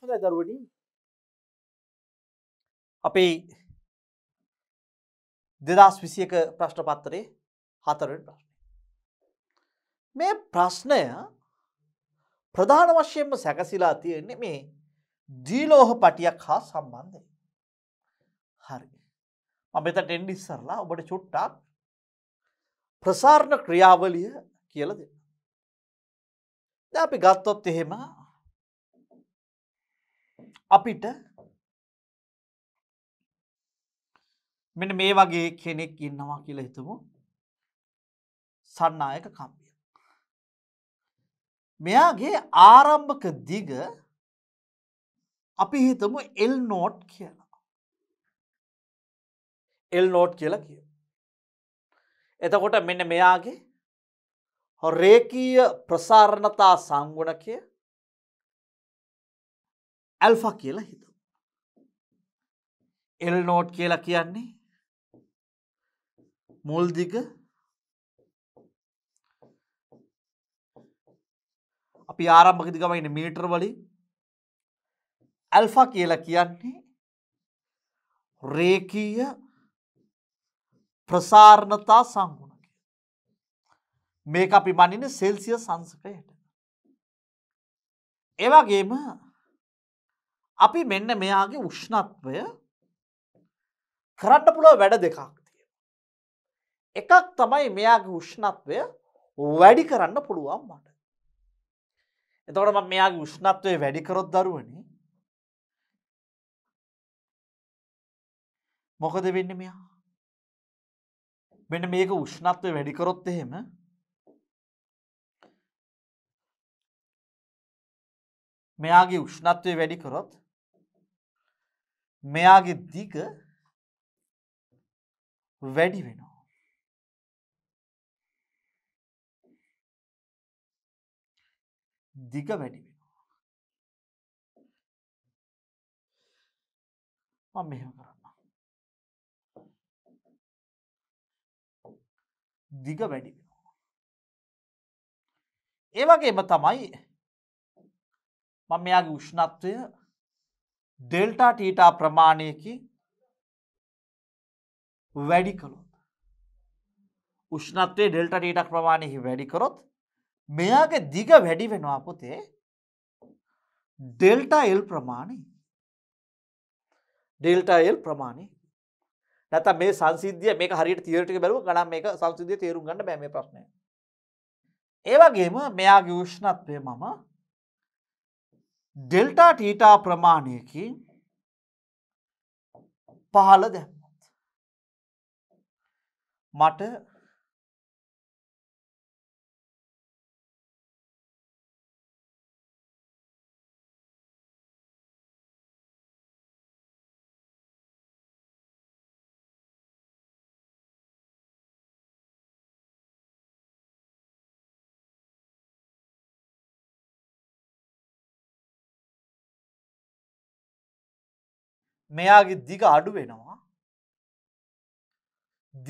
හොඳ දරුවනින් අපේ දෙදස් විසියක ප්‍රශ්න පත්තරේ හතරෙන් ප්‍රශ්නය. මේ ප්‍රශ්නය ප්‍රධාන වශයෙන්ම සැකසිලා තියෙන්නේ මේ දීලෝහ පටියක් හා සම්බන්ධය. හරි. මෙත ටෙන්ඩිස්සරලා ඔබට චුට්ටක් ප්‍රසාරණ ක්‍රියාවලිය කියලද. ද අපි ගත්තොත් එහෙම අපිට මෙන්න මේ වගේ කෙනෙක් ඉන්නවා කියලා හිතමු සන්නායක කම්බිය. මෙයාගේ ආරම්භක දිග අපි හිතමු එල් නෝට් කියලා. එල් නෝට් කියලා කිය. එතකොට මෙන්න මෙයාගේ රේකීය ප්‍රසාරණතා සංගුණකය ඇල්ෆා කියලා හිතු. එල් නෝට් කියලා කියන්නේ මුල්දිග අපි ආරම්භක දිගමයින මීටර් වලින් ඇල්ෆා කියලා කියන්නේ රේකීය ප්‍රසාරණතා සංගුණ මේක අපි මනින සෙල්සිය සංසකයට. එවගේම අපි මෙන්න මෙයාගේ උෂ්ණත්වය කරන්න පුළ වැඩ දෙකක් තිය. එකක් තමයි මෙයාගේ උෂ්ණත්වය වැඩි කරන්න පුළුවන් මට. එතවට ම මෙයාගේ උෂ්ණත්වය වැඩිකරොත් දරුවනි මොකද වෙන්න මෙයා මෙන මේක උෂ්ණත්වය වැඩිකරොත් එහෙම මෙයාගේ උෂ්ණත්වය වැඩිකරොත් මෙයාගේ දිග වැඩි වෙනවා. දිග වැඩි වෙනවා. මම මෙහෙම කරන්න. දිග වැඩි වෙනවා. ඒ වගේම තමයි මම මෙයාගේ උෂ්ණත්වය ඩෙල්ටා ටීටා ප්‍රමාණයකි වැඩි කළොත්. උෂ්ණත්වයේ ඩෙල්ට ටීටක් ප්‍රමාණයහි වැඩිකරොත් මෙයාගේ දිග වැඩි වෙනවා පොතේ ඩෙල්ටා එල් ප්‍රමාණි ඩෙල්ටා එල් ප්‍රමාණි නැත මේ සංසිද්ධිය මේ හරිට තීරටික බැලු ගනම් මේ සංසිද්ධිය තේරුම් ගන්න බැම ප්‍රශ්නය ඒවගේම මෙයාගේ උෂ්ණත්වය මම ඩෙල්ටා ටීටා ප්‍රමාණයකින් පහළ දැම්මත්. මට මෙයාගේ දිග අඩු වෙනවා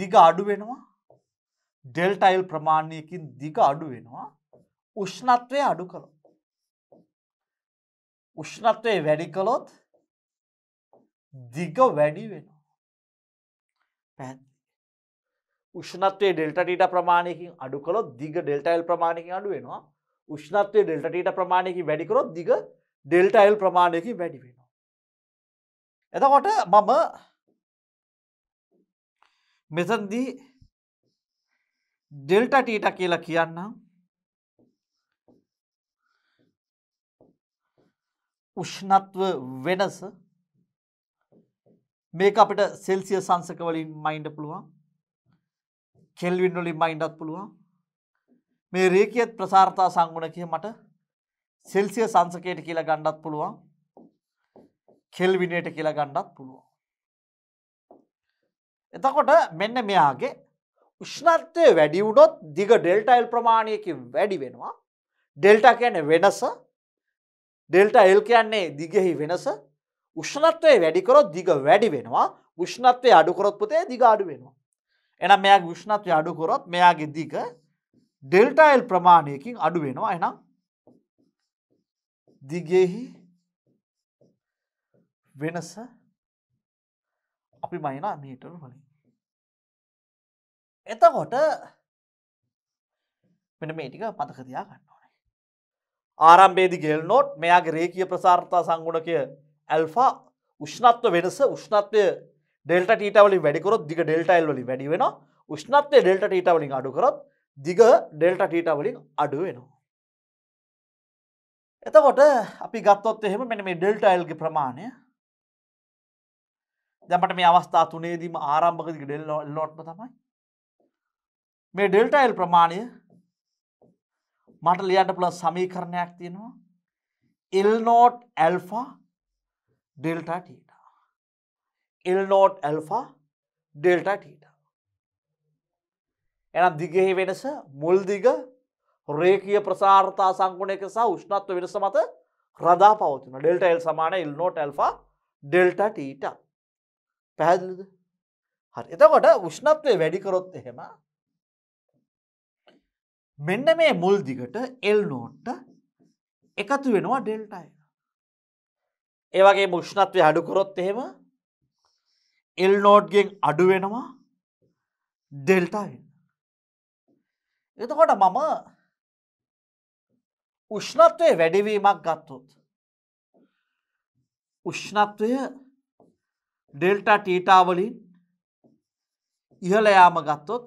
දිග අඩු වෙනවා ඩෙල්ටයිල් ප්‍රමාණයකින් දිග අඩු වෙනවා උෂ්ණත්වය අඩු කළො උෂ්ණත්වය වැඩි කළොත් දිග වැඩි වෙනවා පැ උෂ්ණත්වය ඩෙල්ටටීට ප්‍රමාණයකින් අඩු කළොත් දිග ඩෙල්ටයිල් ප්‍රමාණයකින් අඩු වෙනවා උෂ්ණත්වය ඩෙල්ටටීට ප්‍රමාණයකින් වැඩිකරොත් දිග ඩෙල්ටයිල් ප්‍රමාණයකින් වැඩි වෙන එතකොට මම මෙතන්දී ඩෙල්ටටීට කියලා කියන්නම් උෂ්ණත්ව වෙනස මේක අපට සෙල්සිය සංසක වලින් මයින්ඩ පුළුවන් කෙල්වින් වලින් මයින්ඩත් පුළුවන් මේ රේකියත් ප්‍රසාර්තා සංගුණ කිය මට සෙල්සිය සංසකයට කියලා ගණ්ඩත් පුළුවන් කෙල්විනයට කියලා ගණ්ඩත් පුළුවන්. එතකොට මෙන්න මෙයාගේ උෂ්ණර්ථය වැඩි වුණොත් දිග ඩෙල්ටයිල් ප්‍රමාණයකින් වැඩි වෙනවා ඩෙල්ටා කියන්නේ වෙනස ඩෙල්ටා එල් කියන්නේ දිගෙහි වෙනස උෂ්ණත්වය වැඩිකරොත් දිග වැඩි වෙනවා උෂ්ණත්වය අඩුකරොත් පුතේ දිග අඩු වෙනවා එනම් මෙයා විෂ්ණත්වය අඩුකොරොත් මෙයාගේ දිග ඩෙල්ටයිල් ප්‍රමාණයකින් අඩු වෙනවා එනම් දිගෙහි වෙනස අපි මයිනා මීටර් වලින් එතකොට මෙන මේටික පතකතියා ගන්න ඕනේ ආරම්බේදි ගෙල් නෝට් මෙයාගේ රේකිය ප්‍රසාර්ථතා සංගුණකය ඇල්ෆා උෂ්ණත්ව වෙනස උෂ්ණත්වය ඩෙල්ට ටීටවලින් වැඩිකරොත් දිග ඩෙල්ටයිල් වලින් වැඩි වෙන උෂ්ණත්වය ඩෙල්ට ටීටවලින් අඩුකරොත් දිග ඩෙල්ට ටීටවලින් අඩු වෙනවා එතකොට අපි ගත්තොත් එහෙම මෙන මේ ඩෙල්ටයිල්ගේ ප්‍රමාණය දැමට මේ අවස්ථා තුනේදීම ආරම්භකදික ඩෙල් ලොට්ම තමයි මේ ඩෙල්ටයිල් ප්‍රමාණය මට ලියට පල සමීකරණයක් තියෙනවා එල්නෝට් ඇල්ෆා ඩෙල්ටටට එල්නෝට් ඇල්ෆා ඩෙල්ටටට එනම් දිගෙහි වෙනස මුල්දිග රේකිය ප්‍රසාර්තා සංගුණයක සහ උෂ්ණත්ව වෙනස මත රදා පවතින ඩෙල්ටයිල් සමාන එල්නෝට් ඇල්ෆා ඩෙල්ටටට පැහැදිලිද හරි එතකොට උෂ්ණත්වය වැඩිකරොත් එහෙම මෙන්න මේ මුල් දිගට එල් නෝට්ට එකතු වෙනවා ඩෙල්ටයි ඒවගේ මුෂ්ණත්වය අඩුකරොත් එහෙම එල් නෝඩ්ගෙන් අඩු වෙනවා ඩෙල්ටයි එතකොට මම උෂ්ණත්වය වැඩිවීමක් ගත්තොත් උෂ්ණත්වය ඩෙල්ට ටීටාවලින් ඉහලයාම ගත්තොත්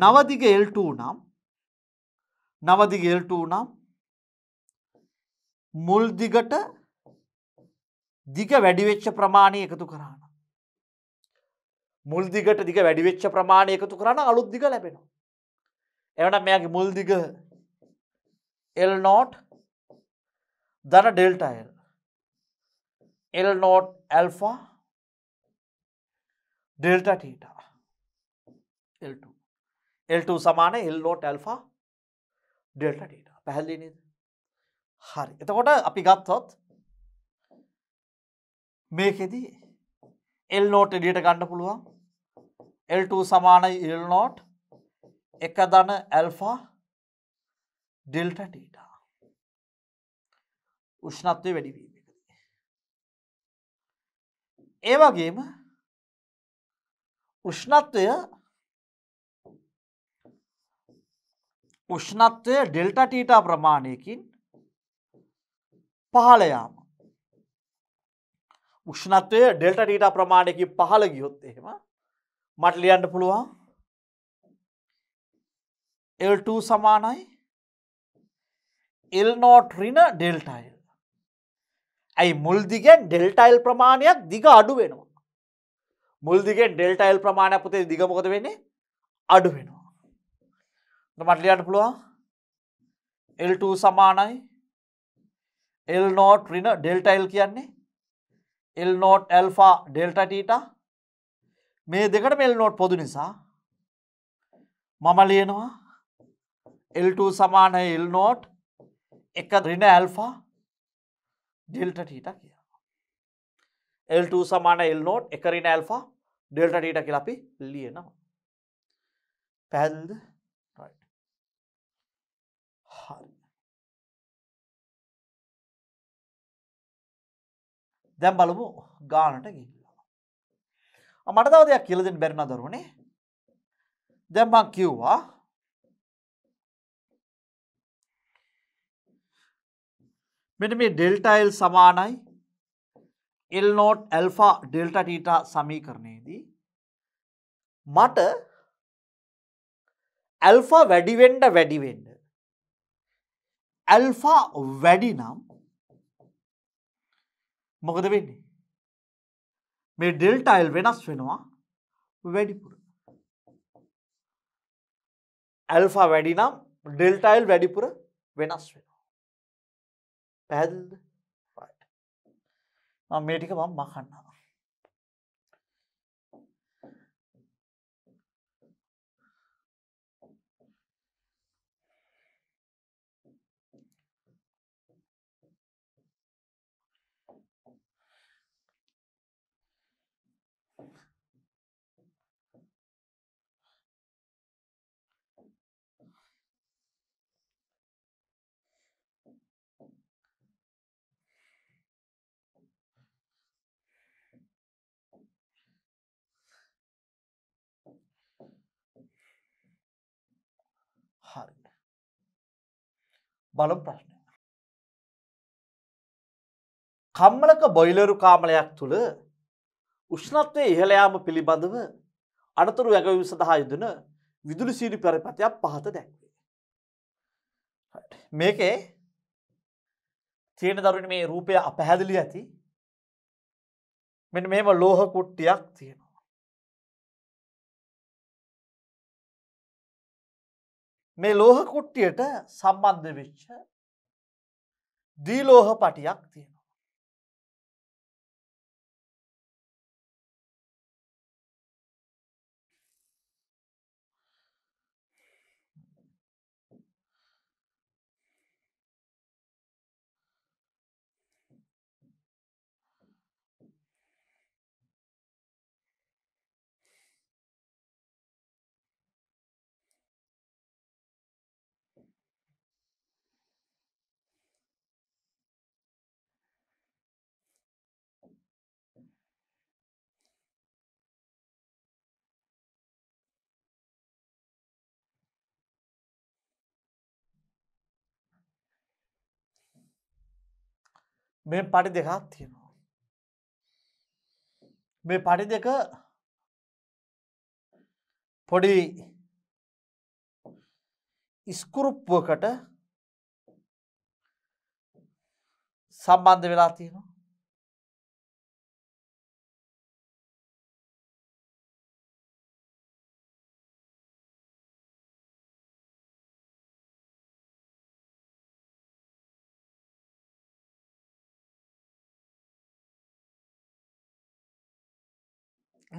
නවදිග එල්ට නම් නවදිග එල්ට නම් මුල්දිගට දිග වැඩිවෙච්ච ප්‍රමාණය එකතු කරන්න. මුල්දිගට දිග වැඩිවෙච්ච ප්‍රමාණය එකතු කරන්න අලුත්දිග ලැබෙනවා. එවන මෙයාගේ මුල්දිග එල් නෝට් දන ඩෙල්ටයිල් L naught alpha delta theta L2. L2 සමාන L naught alpha delta theta. පැහැදිලි නේද? හරි. එතකොට අපි ගත්තොත් මේකෙදි L naught එළියට ගන්න පුළුවන්. L2 සමාන L naught 1 ධන alpha delta theta. උෂ්ණත්වය වැඩි වීම. ඒ වගේම උෂ්ණත්වය උෂ්ණත්වය ඩෙල්ටටීටා ප්‍රමාණයකින් පහලයාම උෂ්ණත්වය ඩෙල්ටටීටා ප්‍රමාණයකින් පහළ ගියොත් එහෙම මට ලියන්න පුළුවන් L2 සමානයි එල්නෝට්‍රින ඩෙල්ටය ඇයි මුල්දිගෙන් ඩෙල්ටයිල් ප්‍රමාණයක් දිග අඩු වෙනවා. මුල්දිගෙන් ඩෙල්ටයිල් ප්‍රමාණයක් පුතේ දිගමොකද වෙන්නේ අඩු වෙනවා. මටලියට පුළුවන් L2 සමානයි L නෝට් රින ඩෙල්ටයිල් කියන්නේ L නෝට් ඇල්ෆා ඩෙල්ටටීට මේ දෙකට මෙල් නෝට් පොදු නිසා මම ලියනවා L2 සමානයි L නෝට් එක රින ඇල්ෆා ඩෙල්ට ටීට කියනවා. L2 සමාන එල් නෝට් එකරින ඇල්ෆා ඩෙල්ට ටීට කියලා අපි ලියනවා. පැල්ද හරි. දැම් බලමු ගානට ගිල්ලා. මට තව දෙයක් කියලදෙන් බැරිණ දරුණේ දැම්මක් කිව්වා මෙට මේ ඩෙල්ටයිල් සමානයි එල් නෝට් ඇල්ෆා ඩෙල්ටටීට සමීකරණයේදී මට ඇල්ෆා වැඩිවෙන්ඩ වැඩිවෙන්ඩ ඇල්ෆා වැඩි නම් මොකද වෙන්නේ මේ ඩෙල්ටයිල් වෙනස් වෙනවා වැඩිපුර ඇල්ෆා වැඩි නම් ඩෙල්ටයිල් වැඩිපුර වෙනස් වෙන පැහැදිලිද? මම මේ ටික මම මකන්නවා. බලම් ප්‍රශ්නය. කම්මලක බොයිලරු කාමලයක් තුළ උෂ්ණත්වය ඉහළයාම පිළිබඳව අනතුරු වැගවි සඳහා යුදන විදුලි සීඩි පරිපතයක් පහත දැක්වේ. මේකේ තියෙන දරුණ මේ රූපය අපැහැදිලි ඇති මෙ මෙම ලෝහ කුට්ටියක් තියෙන. මේ ලෝහ කුට්ටියට සම්බන්ධ වෙච්ච දීලෝහ පටියක් තියෙන. මේ පඩි දෙකක් තියෙනවා. මේ පඩි දෙක පොඩි ඉස්කුරුප්පුවකට සම්බන්ධ වෙලා තියෙනවා.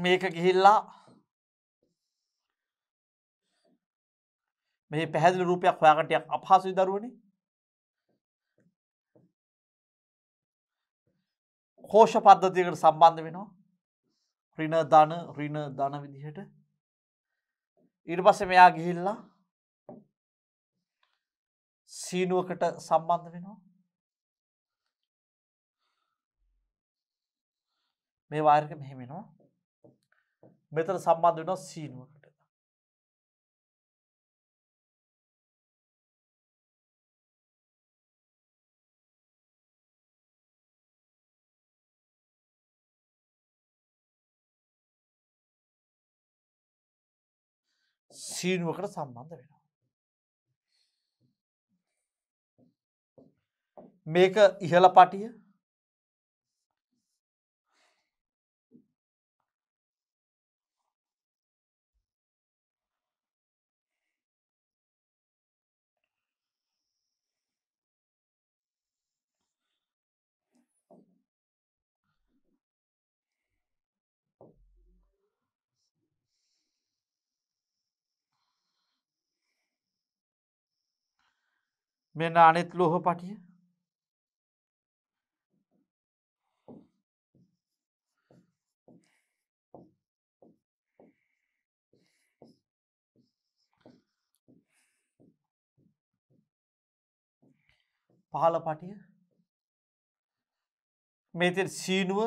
මේක ගිහිල්ලා මෙහි පැහැදිලි රූපයක් හොයාගටයක් අපහසුයි දරුවනේ කෝෂ පද්ධතියකට සම්බන්ධ වෙනවා රින ධන රින ධන විදිහට ඊට පස්සේ මෙයා ගිහිල්ලා සීනුවකට සම්බන්ධ වෙනවා මේ වාර්ක මෙහෙම වෙනවා මෙතන සම්බන්ධ වෙනවා සීනුවකට. සීනුවකට සම්බන්ධ වෙනවා. මේක ඉහළ පටිය මෙන්න අනෙත් ලොහ පටිය පහල පටිය මේති සීනුව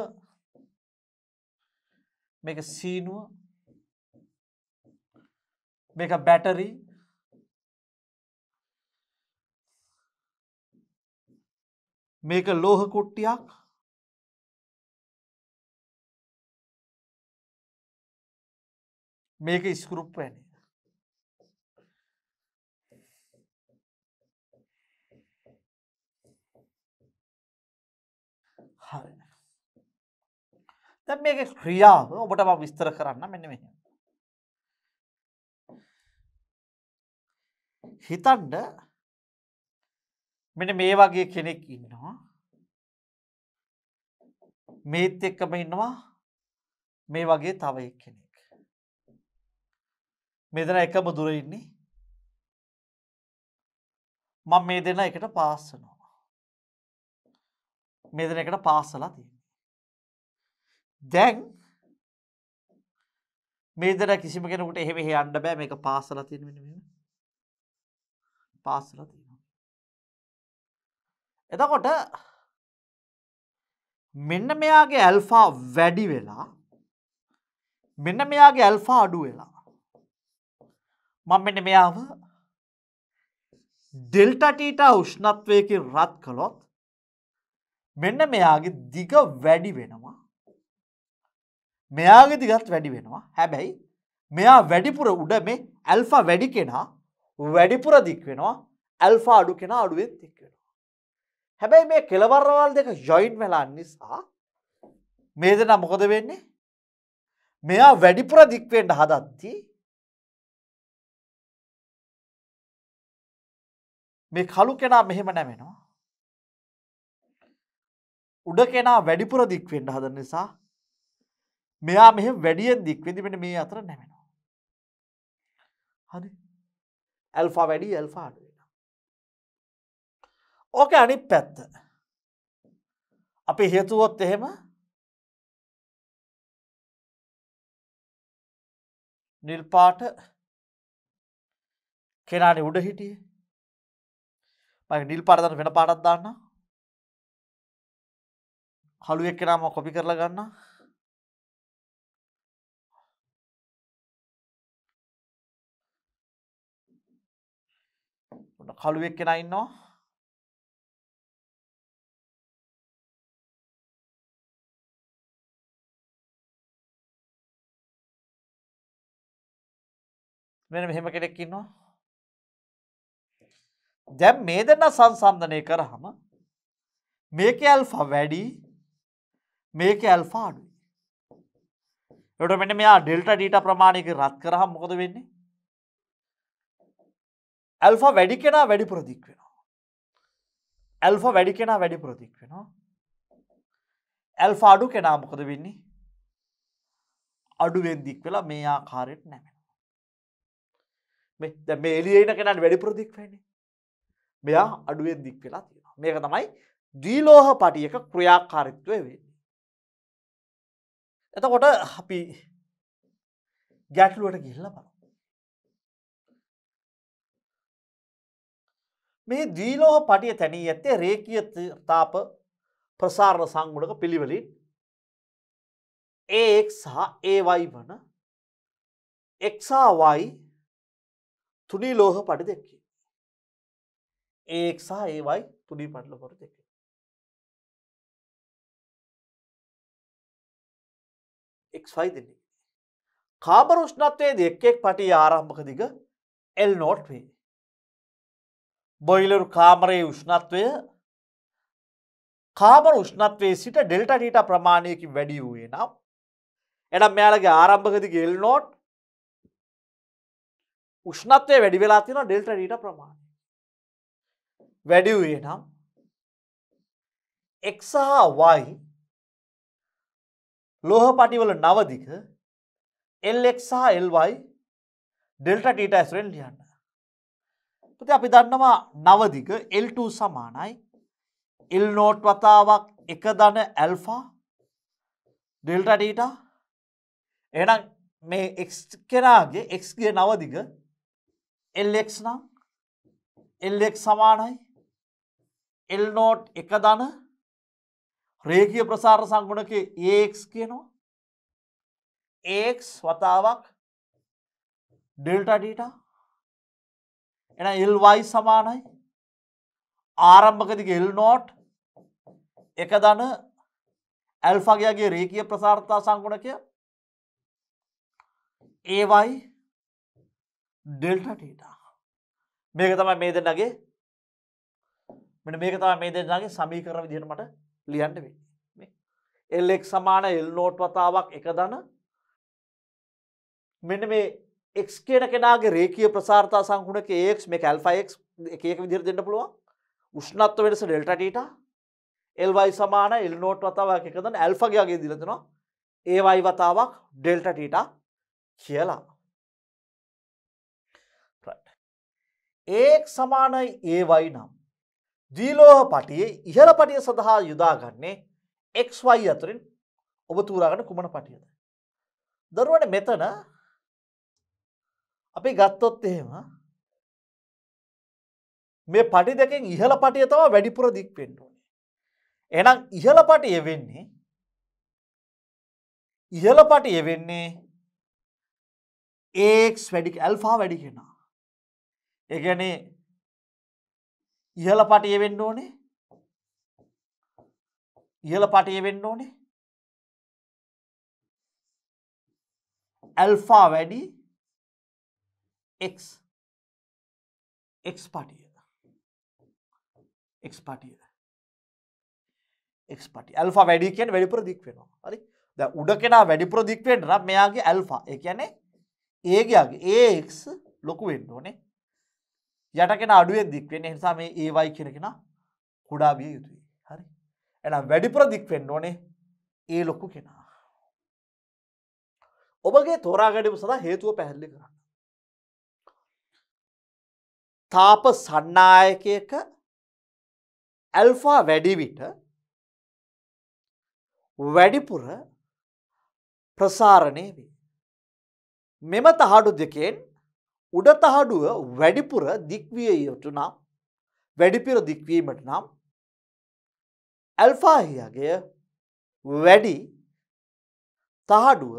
මේක සීනුව මේක බැටරී මේක ලෝහ කුට්ටියක් මේක ස්කෘප් වැනි හරි දැන් මේක ක්‍රියාව ඔබට මම විස්තර කරන්න මෙන්න මෙහෙම හිතන්න මෙට මේ වගේ කෙනෙක් ඉන්නවා මේත් එක්කම ඉන්නවා මේ වගේ තවයි කෙනෙක් මෙදන එකම දුර ඉන්නේ මං මේ දෙන්න එකට පාස්සනවා මෙදන එකට පාසලා තියන්නේ දැන් මේදර කිසිම කෙනකට එහෙම හෙ අන්ඩ බෑ මේ පාසල තියෙන පාසල තියෙන එතකොට මෙන්න මෙයාගේ ඇල්ෆා වැඩි වෙලා මෙන්න මෙයාගේ ඇල්ෆා අඩු වෙලා මං මෙන්න මෙයාව ඩෙල්ටටීටා උෂ්ණත්වයකින් රත් කළොත් මෙන්න මෙයාගේ දිග වැඩි වෙනවා මෙයාගේ දිගත් වැඩි වෙනවා හැබැයි මෙයා වැඩිපුර උඩ මේ ඇල්ෆා වැඩි කෙනා වැඩිපුර දික් වෙනවා ඇල්ෆා අඩු කෙනා අඩුවෙත් එක්ව හැබැයි මේ කෙලවරවල් දෙක ජොයින් වෙලා නිසා මේ දෙන මොකද වෙන්නේ මෙයා වැඩිපුර දික්වෙන්ට හදත්ති මේ කලු කෙනා මෙහෙම නැමෙනවා උඩ කෙනා වැඩිපුර දික්වෙන්ට හද නිසා මෙයා මෙහ වැඩියෙන් දික්වෙදිමට මේ අතර නැමෙනවා හරි ඇල්ෆා වැඩි ඇල්ෆාඩ ඕක අනි පැත්ත. අපි හේතුවොත් එහෙම නිල්පාට කෙනාන උඩ හිටිය මගේ නිල් පාරදන්න වෙන පාටත් දාන්න හළුවෙක් කෙනම කොපි කරලා ගන්න කළුවෙක් කෙන ඉන්නවා මෙන්න මෙහෙම කෙනෙක් ඉන්නවා. දැන් මේ දෙන්න සංසන්දනය කරාම මේකේ ඇල්ෆා වැඩි මේකේ ඇල්ෆා අඩුයි. එතකොට මෙන්න මෙයා ඩෙල්ටා ඩීටා ප්‍රමාණයක රත් කරාම මොකද වෙන්නේ? ඇල්ෆා වැඩි කෙනා වැඩිපුර දික් වෙනවා. ඇල්ෆා වැඩි කෙනා වැඩිපුර දික් වෙනවා. ඇල්ෆා අඩු කෙනා මොකද වෙන්නේ? අඩුවෙන් දික් වෙලා මේ ආකාරයට නැමෙනවා. මේ දැ මේ එලියන කෙනට වැඩිපුර දික්වෙන්නේ මෙයා අඩුවෙන් දික් වෙලා තියෙන මේක තමයි දීලෝහ පටියක ක්‍රියාකාරිත්වය වෙන්නේ එතකොට අපි ගැටලුවට ගිල්ල බල මේ දීලෝහ පටිය තැනී ඇත්තේ රේකිය තාප ප්‍රසාරණ සංගුණක පිළිවලින් ඒක් සහ ඒවයි වන එක්සාවයි තුඩී ලෝහ පටි දෙක්ක. ඒක් සහ ඒවයි තුඩී පටල පොට දෙක. එක්යි දෙන්නේ. කාබරුෂ්ණත්වයේ දෙක්කෙක් පටි ආරම්භක දිග එල් නෝට් වේ. බොයිලරු කාමරයේ උෂ්ණත්වය කාමර උෂ්ණත්වේ සිට ඩෙල්ටටට ප්‍රමාණයකින් වැඩි වූේ නම් එනම් මෙයාලගේ ආරම්භකති ගෙල් නෝට් උෂ්ණත්වය වැඩි වෙලා තියෙන ඩෙල්ට ඩීට ප්‍රමාණය. වැඩිවයේ නම් එක් සහ වයි ලෝහ පටිවල නවදික එල්ක් සහ එල්වයි ඩෙල්ට ටීට ඇස්රෙන් ලියන්න. පති අපි දන්නවා නවදික එල්ට සමානයි එල් නෝට් වතාවක් එක දන ඇල්ෆා ඩෙල්ට ටීට එනම් මේ එක් කෙනාගේ එක්ගේ නවදික එල්ලෙක් නම් එල්ලෙක් සමානයි එල් නෝට් එක දන රේකිය ප්‍රසාර සංගුණක ඒක් කියනවා ඒක් වතාවක් ඩෙල්ටඩීට එන එල්වයි සමානයි ආරම්භකදික එල් නෝට් එක දන ඇල්ෆගයාගේ රේකිය ප්‍රසාර්ථතා සංගුණකය ඒවයි ඩෙල්ටටට මේක තමයි මේ දෙන්නගේ මෙට මේක තම මේ දෙන්නගේ සමීකර විදිරමට ලියන්ට වෙන්නේ එල්ලෙක් සමාන එල් නෝට් වතාවක් එක දන මෙන්න මේ එක් කියන කෙනගේ රේකිය ප්‍රසාර්තා සංකුණක ඒක් මේ කැල්ෆයික් එකක විදිර දෙන්න පුළුවන් උෂ්නත්ව වෙනස ඩෙල්ටට එල්වයි සමාන එල් නෝට් වතාවක් එකදන ඇල්ෆගයාගේ දිලතනවා ඒවයි වතාවක් ඩෙල්ටටට කියලා ඒක් සමානයි ඒවයි නම්. දීලෝහ පටියේ ඉහළ පටිය සඳහා යුදාගන්නේ එක්වයි අතුරින් ඔබ තූරාගන කුමන පටියද. දරුවන මෙතන අපි ගත්තොත් එහෙම මේ පටි දෙකෙන් ඉහළ පටිය තම වැඩිපුර දික් පෙන්ටුවනේ. එනම් ඉහළ පටිය වෙන්නේ ඉහළ පටිය වෙන්නේ ඒක් වැඩි ඇල්ෆා වැඩි කෙනා. එකනේ ඉහල පටිය වෙන්න ඕනේ ඉහල පටිය වෙන්න ඕනේ ඇල්ෆා වැඩි එක් එක් පටිය එක් පටිය එක්පට ඇල්ෆා වැඩි කියෙන් වැඩිපුර දික් වෙනවා හරි ද උඩ කෙනා වැඩිපුර දික්වෙන්න මෙයාගේ ඇල්ෆා එකැනේ ඒගේගේ ඒක් ලොකු වෙන්න ඕනේ යටකෙන අඩුවෙන් දික්වෙන්න නිසා මේ ඒවයි කෙනෙෙන කුඩාබිය යුතුයි හරි එනම් වැඩිපුර දික්වෙන්න ඕනේ ඒ ලොක්කු කෙනා. ඔබගේ තෝරාගැඩිම සඳ හේතුව පැහැල්ලි කරන්න. තාප සන්නායකයක ඇල්ෆා වැඩිවිට වැඩිපුර ප්‍රසාරණය වේ. මෙම තහඩු දෙකෙන් උඩතහඩුව වැඩිපුර දික්වියට නම් වැඩිපිර දික්වීමට නම් ඇල්ෆාහියගේ වැඩි තහඩුව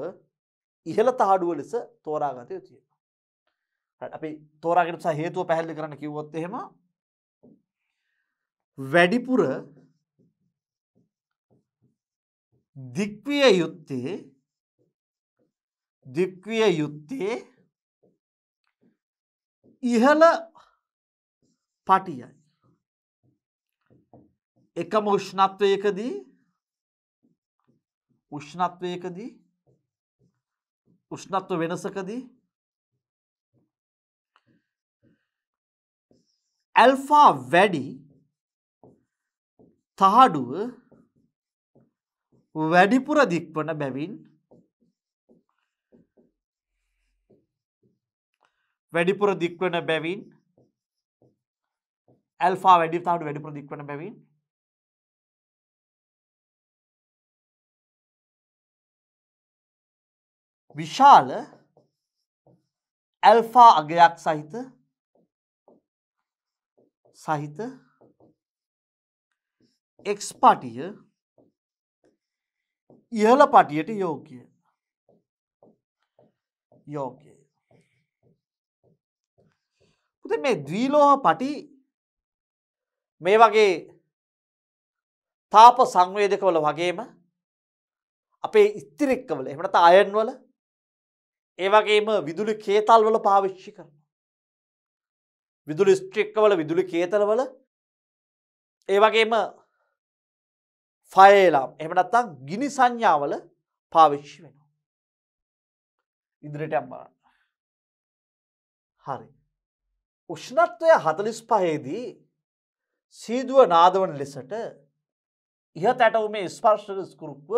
ඉහළ තහඩුව ලෙස තෝරාගතය තියෙන. අපි තෝරාගෙනස හේතුව පැහැල්ලි කරන්න කිවොත් එහෙම වැඩිපුර දික්විය යුත්තේ දික්විය යුත්තේ ඉහළ පටියයි. එකම උෂ්ණත්වයකදී උෂ්ණත්වයකදී උෂ්ණත්ව වෙනසකදී ඇල්ෆා වැඩි තහඩුව වැඩිපුර දික්වන බැවින් වැඩිපුර දික්වන බැවින් ඇල්ෆා වැඩිතාවට වැඩිපුර දික්වන බැවින් විශාල ඇල්ෆා අගයක් සහිත සහිත එක්ස් පටිය ඉහල පටියට යෝගය යෝගය උති මේ දීලෝහ පටි මේ වගේ තාප සංවේදකවල වගේම අපේ ඉස්තිරෙක්කවල එමට අයන්වල ඒවගේම විදුලි කේතල් වල පාවිච්චි කරන. විදුලි ස්ට්‍රික්කවල විදුලි කේතලවල ඒවගේම ෆයලාම් එමනත්තං ගිනි සංඥාවල පාවිච්චි වෙනවා. ඉදිරිට අම්බරන්න. හරි. උෂ්ණත්වය හතලිස් පහේදී සීදුව නාදවන ලෙසට ඉහත ඇටවුමේ ස්පර්ශකස්කුරුක්ව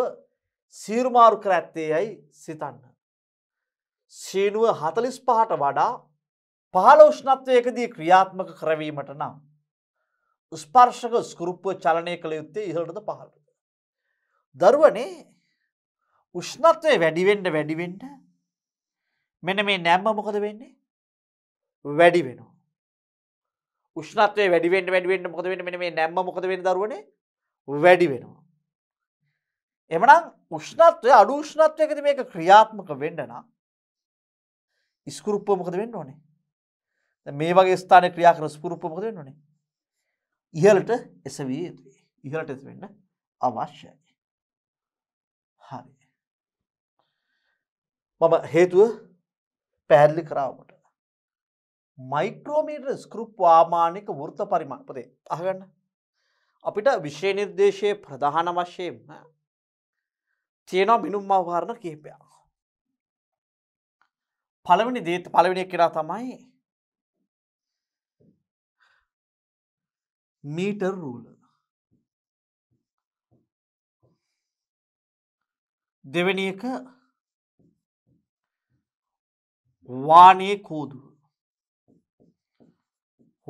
සීරුමාරු කර ඇත්තේ යැයි සිතන්න. සීනුව හතලිස් පහට වඩා පහළ උෂ්ණත්වයකදී ක්‍රියාත්මක කරවීමට නම්. ස්පර්ශක ස්කෘප්ව චලනය කළ යුත්තේ ඉහළටද පහළට. දරුවනේ උෂ්ණත්වය වැඩිවෙන්ඩ වැඩිවෙන්ඩ මෙන මේ නැම්ම මොකද වෙන්නේ වැඩි වෙන. උෂ්ණත්වය වැඩි වෙන්න වැඩි වෙන්න මොකද වෙන්නේ මෙන්න මේ නැම්ම මොකද වෙන්නේ දරුවනේ වැඩි වෙනවා එමනම් උෂ්ණත්වය අඩු උෂ්ණත්වයකදී මේක ක්‍රියාත්මක වෙන්න නම් ස්කුරුප්පුව මොකද වෙන්න ඕනේ දැන් මේ වගේ ස්ථානයේ ක්‍රියා කරන ස්කුරුප්පුව මොකද වෙන්න ඕනේ ඉහළට එසවිය යුතුයි ඉහළට එස වෙන්න අවශ්‍යයි හරි මම හේතුව පැහැදිලි කරා ඔබට මයික්‍රෝමීටර් ස්කෘප් වාමානික වෘත පරිමාපදේ අහගන්න. අපිට විශ්ෂය නිර්දේශය ප්‍රධාන වශයෙන් තියෙනවා මිනුම් අවවාරණ කිහිපයක්. පළවෙනි දේත පළවෙනි කෙනා තමයි මීටර් රූල දෙවැනි එක වානේ කෝදුව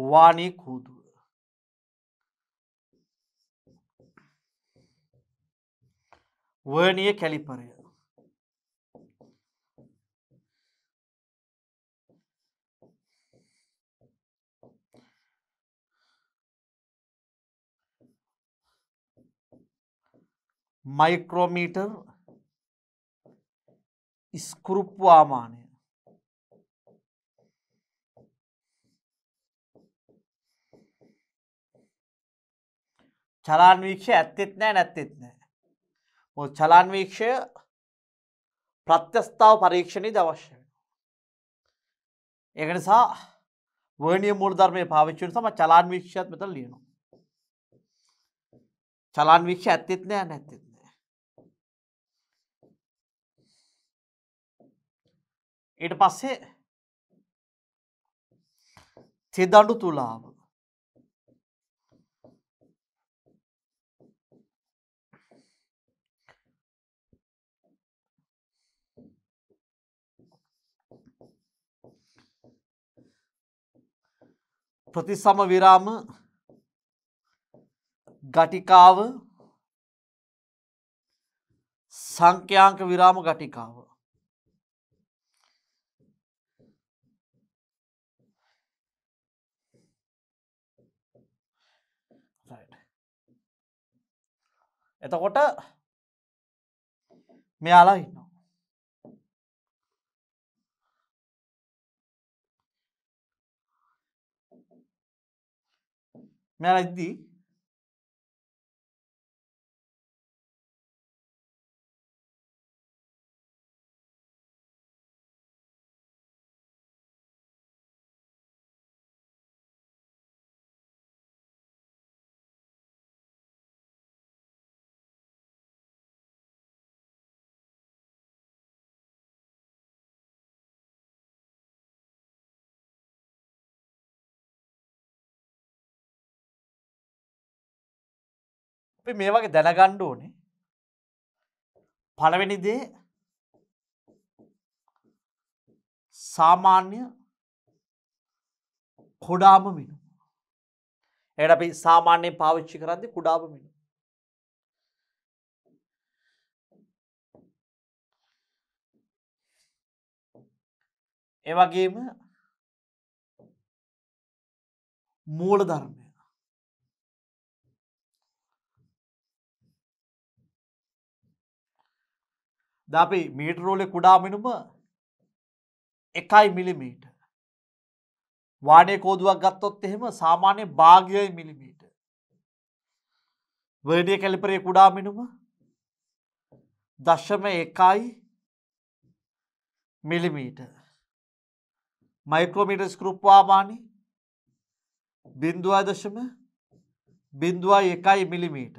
වානි කූදුව. වර්නිය කැලිපරය මයික්‍රෝමීටර් ස්කෘප්වාමානය චලාන් වීක්ෂය ඇත්තෙත් නෑ නැත්තෙත් නෑ. චලාන් වීක්ෂය ප්‍රත්‍යස්ථාව පරීක්ෂණී දවශ්‍ය වෙන. ඒකනිසා වනිය මුූර්ධර්මය පාවිච්චුන් සම චලාන් වීක්ෂත් මෙත ලියනු. චලාන් වීක්ෂ ඇත්තෙත් නෑ නැත්තෙත් නෑ. ඊට පස්සේ තිදඩු තුලාාව ප්‍රතිසම විරාම ගටිකාව සංඛ්‍යාංක විරාම ගටිකාව එතකොට මෙයාලා ඉන්න Merak değil. අපි මේ වගේ දැනගණ්ඩ ඕනේ පළවෙනිදේ සාමාන්‍ය කොඩාම මිනු එයට අපි සාමාන්‍යයෙන් පාවිච්චි කරද්දි කුඩාම මිනු එවගේම මූල ධර්ම ද අපේ මීටරෝලෙ කුඩාමිනුම එකයි මිලිමීට. වානේ කෝදුවක් ගත්තොත් එහෙම සාමාන්‍ය භාගයයි මිලිමීට. වඩිය කැලිපරේ කුඩාමිනුම දශම එකයි මිලිමීට. මයිකෝමීට ස්කෘප්වාමානි බින්දුවදශම බින්දුවයි එකයි මිලිමීට.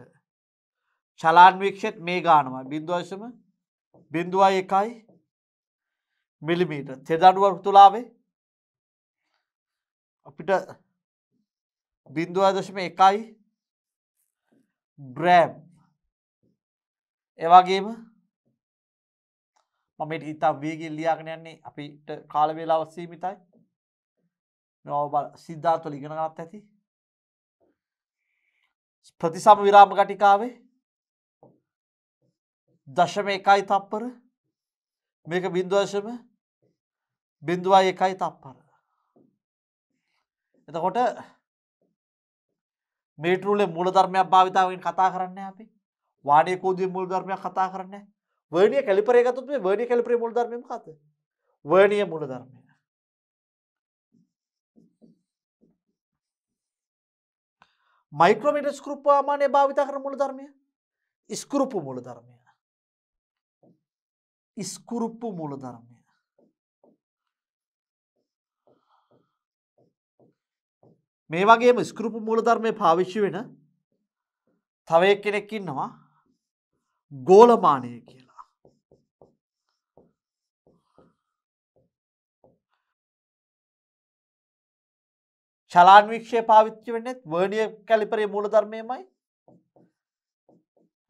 චලාන්වීක්ෂෙත් මේ ගානවා බින්දුවශම බිඳුවයි එකයි මිලිමීට තෙදඩුවක් තුලාවේ අපිට බිින්දුව දශම එකයි ග්‍රෑම් එවාගේම මමට ඉතා වේගෙන් ලියාගෙන යන්නේ අපිට කාලවෙලා වස්සීමිතයි නොවබල සිද්ධාත්ව ලිගෙනගත් ඇති ප්‍රතිසම විරාම ගටිකාවේ දශම එකයි තප්පර මේක බින්දුවශම බින්දුවයි එකයි තප්පර. එතකොට මේටරුලේ මුල ධර්මයක් භාවිතාවෙන් කතා කරන්න අපි වානයකෝදී මුල් ධර්මයක් කතා කරන්න වර්නිය කැලිපරේ ගතුත් මේ වර්නිය කැලිපරේ මුල් ධර්මයම කත වර්නිය මුල ධර්මය මයික්‍රෝමීටර් ස්කෘප්පු ආමානය භාවිතා කර මුල ධර්මය ස්කෘප්පු මුල ධර්මය ඉස්කුරුප්පු මූලධර්මය මේ වගේම ස්කෘපු මූලධර්මය පාවිශ්ෂි වෙන තවය කෙනෙක් ඉන්නවා ගෝලමානය කියලා. ශලාන්වික්ෂය පාවිච්චි වෙනෙත් වර්නිය කැලිපරේ මූලධර්මයමයි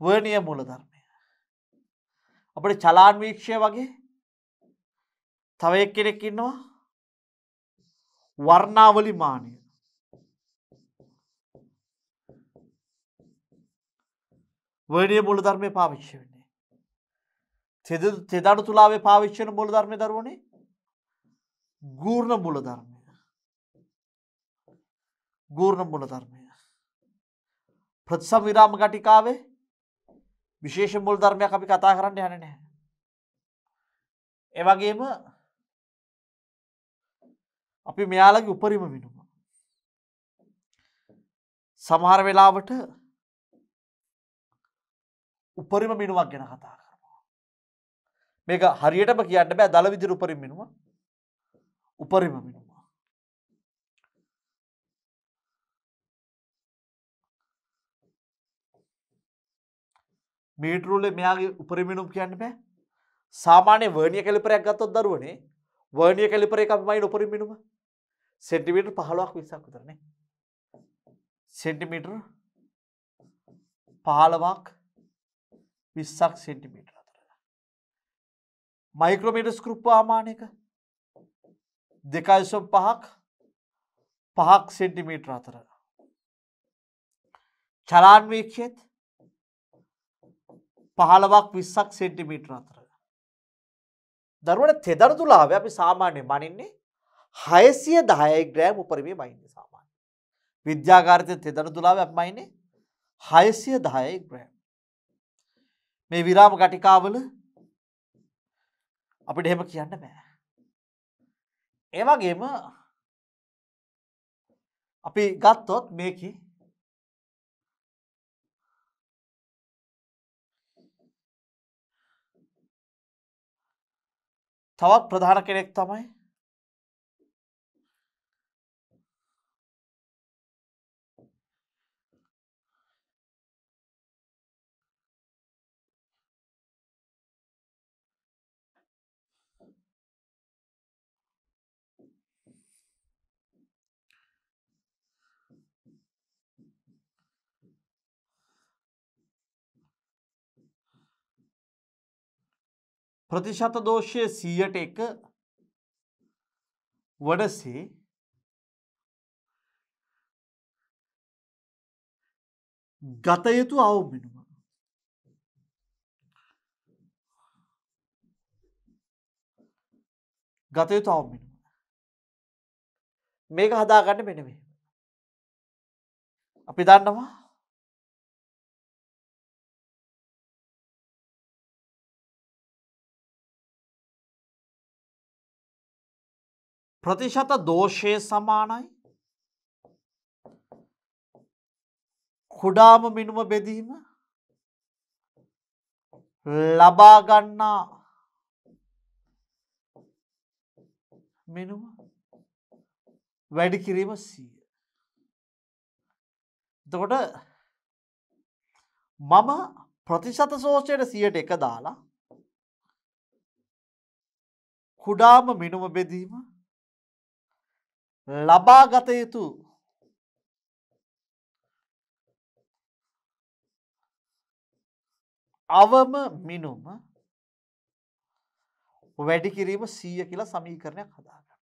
වර්නිය මූලධර්ම. අපට චලාන්වීක්ෂය වගේ තව එක් කෙනෙක් ඉන්නවා වර්ණාවලි මානය වඩිය මුල ධර්මය පාවිච්චය වෙන්නේ තෙදඩු තුලාවේ පාවිච්චන මුල ධර්මය දරුවනේ ගූර්ණ මුල ධර්මය ගූර්ණ මුල ධර්මය ප්‍රත්සම් විරාම ගටිකාවේ විශේෂ මුල් ධර්මයක් අපි කතා කරන්න යන නැහැ. එවගේම අපි මෙයාලගේ උපරිම මිනුම. සමහර වෙලාවට උපරිම මිනුවක් ගැන කතා කරනවා. මේක හරියටම කියන්න බෑ දළ විදිර උපරිම මිනුව උපරිම මිනුව. මීටරුල්ල මෙයාගේ උපරිමිණුම් කියන්න බෑ සාමාන්‍ය වර්ණිය කැලිපරයක් ගත්තොත් දරුවනේ වර්ණිය කැලිපර එකක් මයි උපරිමිණුම සෙන්ටිමීටර් 15ක් 20ක් විතරනේ සෙන්ටිමීටර් 15ක් 20ක් සෙන්ටිමීටර් අතර මයික්‍රෝමීටර් ස්කෘප් ආමානයක 2.5ක් 5ක් සෙන්ටිමීටර් අතර චලාන් වේගයේත් පහළවක් විස්සක් සෙන්ටිමීටර අතර. දරුවට තෙදර තුලාව අපි සාමාන්‍ය මනින්නේ හයසිය දහයයි ග්‍රෑම් උපරිමේ මයින්න සාමාන්‍ය. විද්‍යාකාරතය තෙදර තුලාව මයින්නේ හයසිය දහයයි ග්‍රෑම්. මේ විරාම ගටිකාවල අපිට එහෙම කියන්න බෑ. ඒවගේම අපි ගත්තොත් මේකි තවත් ප්‍රධාන කෙනෙක් තමයි ප්‍රතිශත දෝෂය සීයට එක වඩසේ ගතයුතු අවුමිනුම ගතයුතු අවුමිනුම මේක හදාගන්න මෙනවේ අපි දන්නවා ප්‍රතිශත දෝෂය සමානයි කුඩාම මිනුම බෙදීම ලබාගන්නා මිනුම වැඩි කිරීම සීය. දකොට මම ප්‍රතිශත සෝෂයට සියට එක දාලා කුඩාම මිනුම බෙදීම ලබාගත යුතු අවම මිනුම වැඩි කිරීම සීය කියලා සමීකරණයක් හදාගන්න.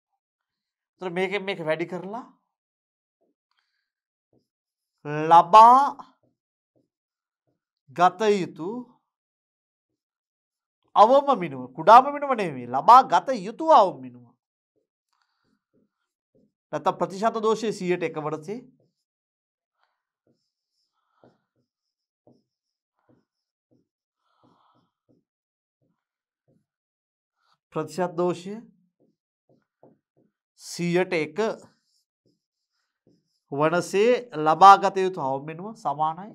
තර මේකෙන් මේක වැඩි කරලා ලබා ගත යුතු අවම මිනුව කුඩාම මිනුම නෙවෙයි ලබා ගත යුතු අවම මිනුව නැත්තම් ප්‍රතිශත දෝෂය 100ට එකවරසේ ප්‍රතිශත දෝෂය 100ට 1 වනසේ ලබාගත යුතු හවුම් මෙනුව සමානයි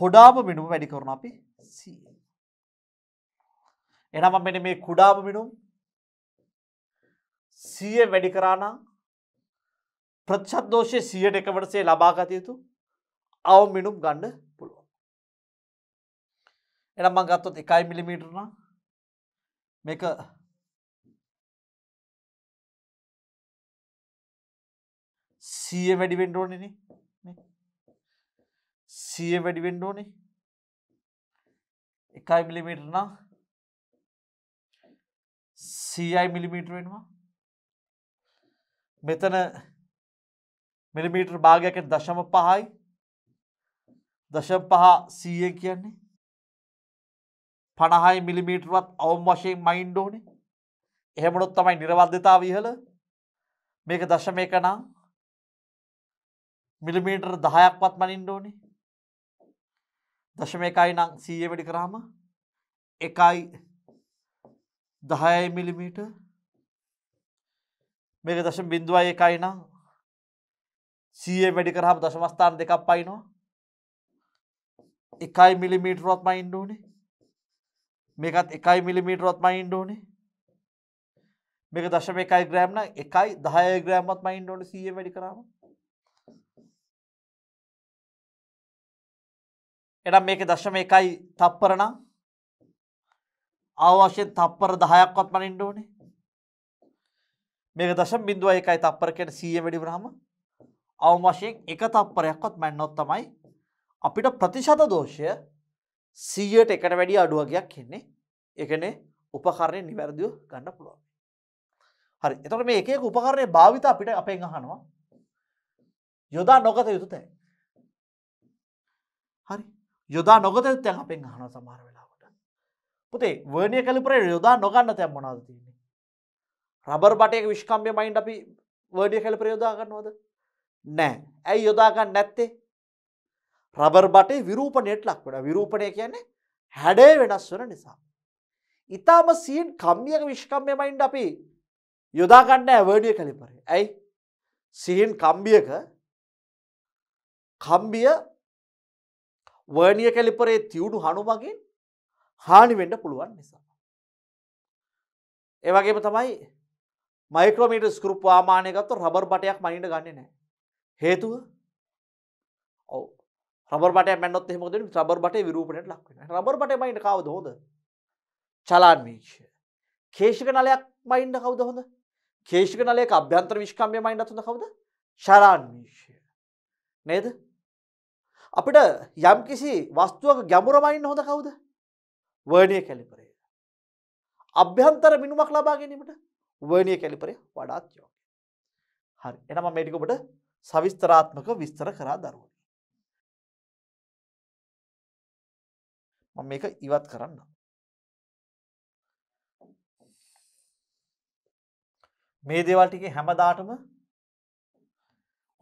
කොඩාම මිනුම වැඩි කරන අපි 100 එනම මෙන්න මේ කුඩාම මිනුම් සිය වැඩි කරානම් ප්‍රච්චත්දෝෂය සියට එකවටසේ ලබාගත යුතු අවමිනුම් ගණ්ඩ පුළුවන්. එනම් මං ගත්තොත් එකයි මිලිමීටරන මේක සිය වැඩි වෙන්ඩෝනන සිය වැඩි වෙන්ඩෝනේ එකයි මිලිමීටරනා සයි මිලිමීටර වෙනවා මෙතන මිලිමීටර් භාගයකට දශම පහයි දශම් පහ සීය කියන්නේ පණහයි මිලිමීටරුවත් අවුම් වශයෙන් මයින්් ඕනේ එහෙමනොත් තමයි නිරවද්ධතා විහල මේක දශමය කනා මිලිමීටර් දහයක්වත් මනින් ඕනේ දශම එකයි නං සීය වැඩි කරාම එකයි දහයයි මිලිමීටර් මේක දශම බින්දුවයි එකයි නම් සයේ වැඩි කරහම දශමස්ථාන දෙකක් පයිනවා එකයි මිලිමීටරොත් මයින්ඩ ඕනේ මේකත් එකයි මිලිමීටරොත් මයින්ඩ ඕනේ මේක දශම එකයි ග්‍රෑම්න එකයි දහය ග්‍රෑම්මත් මයින්ඩ ඕන සය වැඩි කරාම එනම් මේක දශම එකයි තප්පරනම් අවශ්‍ය තප්පර දහයක්වත් මනින්ඩ ඕනේ මේක දශම් බිඳුව එකයි තප්පර කියන සීය වැඩි වුණාම අවම වශයෙන් එක තප්පරයක්වත් මැන්නොත් තමයි අපිට ප්‍රතිශත දෝෂය 100ට එකට වැඩිය අඩු වගයක් ඉන්නේ. ඒ කියන්නේ උපකරණේ නිවැරදිව ගන්න පුළුවන්. හරි. එතකොට මේ එක එක උපකරණේ භාවිත අපිට අපෙන් අහනවා. යොදා නොගත යුතු තැන්. හරි. යොදා නොගත යුතු තැන් අපෙන් අහනවා සමහර වෙලාවට. පුතේ වර්නියර් කැලිපරේ යොදා නොගන්න තැන් මොනවද තියෙන්නේ? රබර් බටයක විශ්කම්ය මයින්් අපි වඩිය කැල ප්‍රයෝදාගන්නවද නෑ ඇයි යොදාගන්න නැත්තේ රබර් බටේ විරූපණයට ලක් වඩ විරූපණය කියන්නේ හැඩේ වෙනස් වන නිසා. ඉතාම සීන් කම්ියක විශ්කම්ය මයින්් අපි යොදාගන්න ඇවඩිය කලිපරේ ඇයි සිහින් කම්බියක කම්බිය වර්නිය කැලිපරේ තිවුණු හනුමගින් හානිවෙඩ පුළුවන් නිසා. ඒවගේම තමයි මයික්‍රෝමීට ස්කෘප් වාමානයගත්තු රබර් බටයක් මනිට ගන්න නෑ. හේතුව ඔව රබට මැනොත් හෙමද රබර් බට විරූපණයට ලක්වෙන රබර් බට මයිට කවද හොද චලාන් වීක්ෂය. කේෂික නලයක් මයින්ඩ කවද හොඳ කේෂික නලයක අභ්‍යන්ත්‍ර විශ්කම්ය මයින්ඩ තුඳ කවද ශරාන් වීක්ෂය. නේද අපිට යම් කිසි වස්තුවක ගැමුරමයින්න හොඳ කවුද වර්ඩිය කැලිපරේ අභ්‍යන්තර මිනුමක් ලබා ගැනීමට උවර්ණීය කැලිපරේ වඩාත් යෝග්‍යයි. හරි. එහෙනම් මම මේ ටික ඔබට සවිස්තරාත්මකව විස්තර කරා දරුවනි. මම මේක ඉවත් කරන්න. මේ දේවල් ටිකේ හැමදාටම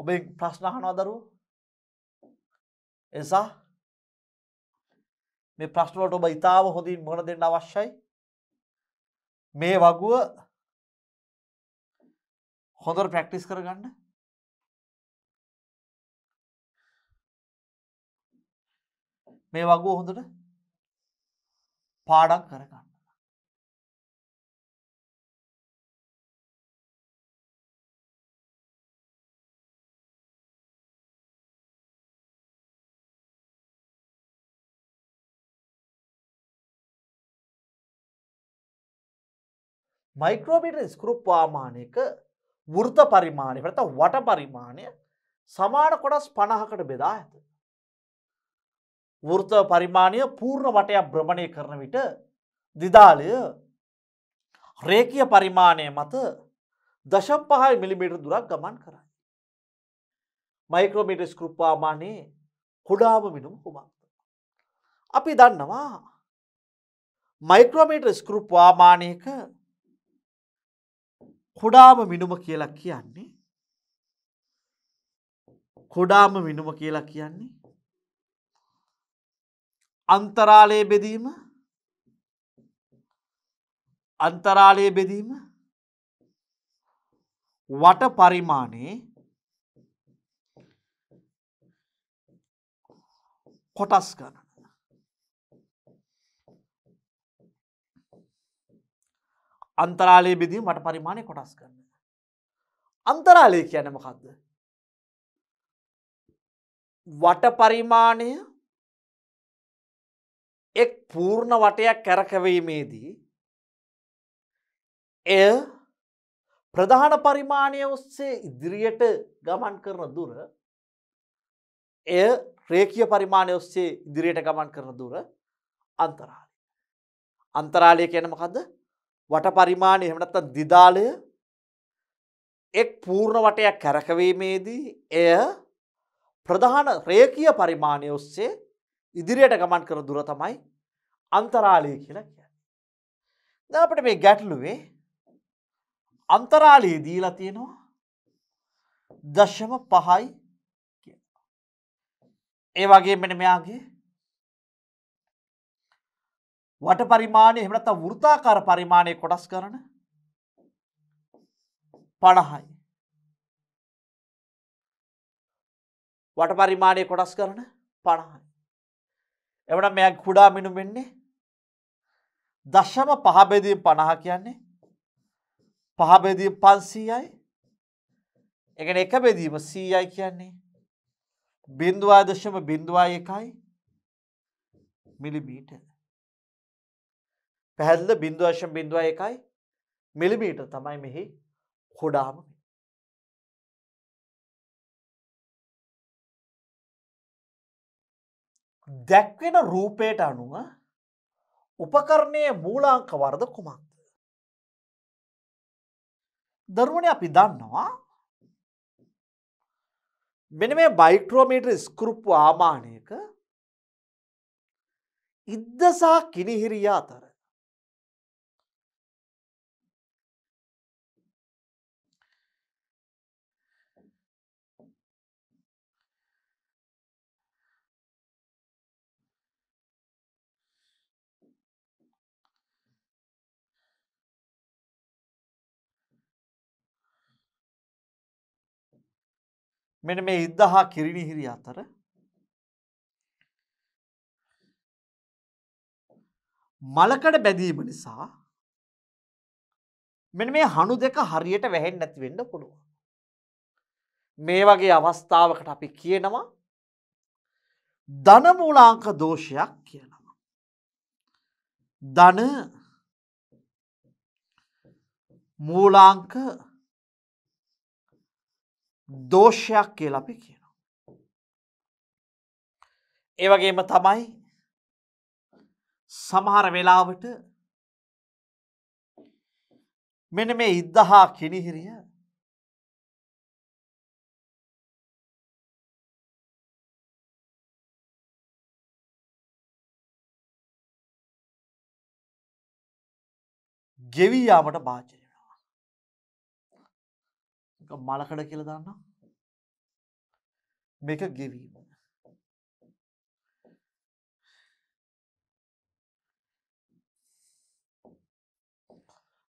ඔබෙන් ප්‍රශ්න අහනවා දරුවෝ. එසා මේ ප්‍රශ්න වලට ඔබ ඊටාව හොඳින් මොහොන දෙන්න අවශ්‍යයි. මේ වගුව හොඳට ප්‍රැක්ටිස් කරගන්න මේ වගුව හොඳට පාඩම් කරගන්න මයික්‍රෝමිටර් ස්කෘප් වාමානයක වෘත පරිමාණය පට වට පරිමාණය සමාන කොටස් පණහකට බෙදා ඇත. වෘත පරිමාණය පූර්ණ වටයක් භ්‍රමණය කරන විට දිදාලය රේකිය පරිමාණය මත දශම් පහයි මිලිමිට දුරක් ගමන් කරයි. මයිකෝමිට ස්කෘප්පාමානයේ කොඩාම මිනුම් කුමක්ද. අපි දන්නවා මයිකෝමිට ස්කෘප්වාමානයක කුඩාම මිනුම කියලා කියන්නේ කුඩාම මිනුම කියලා කියන්නේ අන්තරාලයේ බෙදීම අන්තරාලයේ බෙදීම වට පරිමාණයේ කොටස් ගණන අන්තරාලය බෙදී මට පරිමාණය කොටස් කරන්න. අන්තරාලය කියනමකක්ද. වට පරිමාණය එක් පූර්ණ වටයක් කැරකවීමේදී එය ප්‍රධාන පරිමාණය ඔස්සේ ඉදිරියට ගමන් කරන දුර එය රේකිය පරිමාණය ඔස්සේ ඉදිරියට ගමන් කරන දුර අන්තරාලය. අන්තරාලය කියනමකද වට පරිමාණය එහෙම නැත්නම් දිදාලය එක් පූර්ණ වටයක් කැරකවීමේදී එය ප්‍රධාන රේඛීය පරිමාණය ඔස්සේ ඉදිරියට ගමන් කරන දුර තමයි අන්තරාලය කියලා කියන්නේ. දැන් අපිට මේ ගැටලුවේ අන්තරාලය දීලා තියෙනවා 0.5යි කියලා. ඒ වගේම මෙන්න මෙයාගේ වට පරිමාණය එහෙම නැත්නම් වෘත්තාකාර පරිමාණය කොටස් කරන 50යි. වට පරිමාණය කොටස් කරන 50යි. එවනම් මෙයා කුඩා මිනුම් වෙන්නේ දශම 5 බෙදීම් 50 කියන්නේ 5 බෙදීම් 500යි. ඒ කියන්නේ එක බෙදීම 100යි කියන්නේ 0.01යි මිලිමීටර්. පැහැදිල බිින්දු වශයෙන් බිඳුව එකයි මිලිමීට තමයි මෙහි හොඩාම දැක්වෙන රූපයට අනුව උපකරණය මූලාංක වර්ද කුමක්ද. දරුවන අපි දන්නවා මෙන මේ බයික්ට්‍රෝමීටර් ස්කෘප්පු ආමානයක ඉද්දසා කිනිහිරියා අතර මෙන මේ ඉද්ද හා කිරිණිහිරි අතර මලකඩ බැදීම නිසා මෙන මේ හනු දෙක හරියට වැහෙන් නැති වෙන්න පුළුව. මේ වගේ අවස්ථාවකට අපි කියනවා ධනමූලාංක දෝෂයක් කියනවා. ධන මූලාංක දෝෂයක් කිය අපි කියනවා. ඒවගේම තමයි සමහර වෙලාවට මෙන මේ ඉද්දහා කිනිහිරිය ගෙවීයාමට භාචනය මලකඩ කියල දන්න මේක ගෙවීම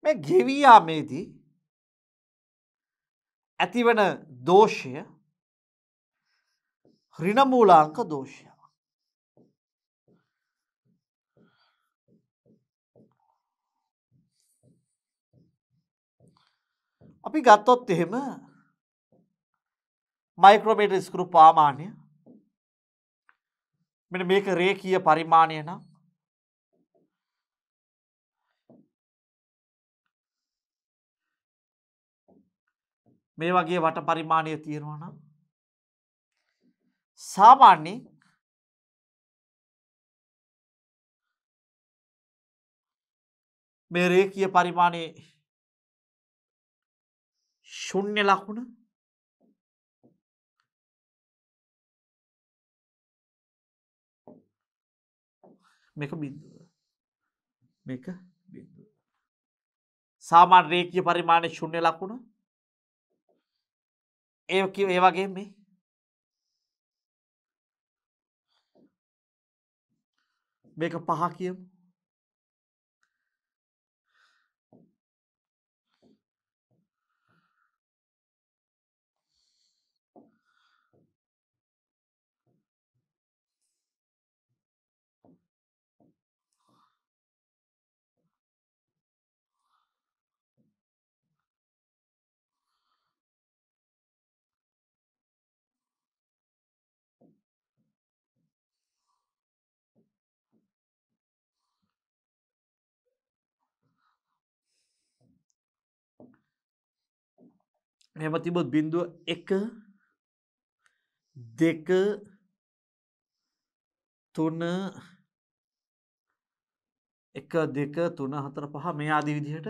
මේ ගෙවයාමේදී ඇතිවන දෝෂය රිනමූලාංක දෝෂය අපි ගත්තොත් එහෙම මයික්‍රෝමීට ස්කරු පාමානය මෙ මේක රේකීය පරිමාණය නම් මේ වගේ වට පරිමාණය තියෙනවා නම් සාමාන්‍යෙන් මේ රේකීය පරිමාණයේ ශුන්‍ය ලකුණ මේක බිඳුව මේක බිඳුව සාමාන්‍ය රේඛීය පරිමාණයේ ශුන්‍ය ලකුණ ඒ ඒ වගේ මේ මේක පහ කියමු හැම තිබොත් බිින්දුව එක දෙක තුන එක දෙක තුන හතර පහ මේ ආදී විදිහට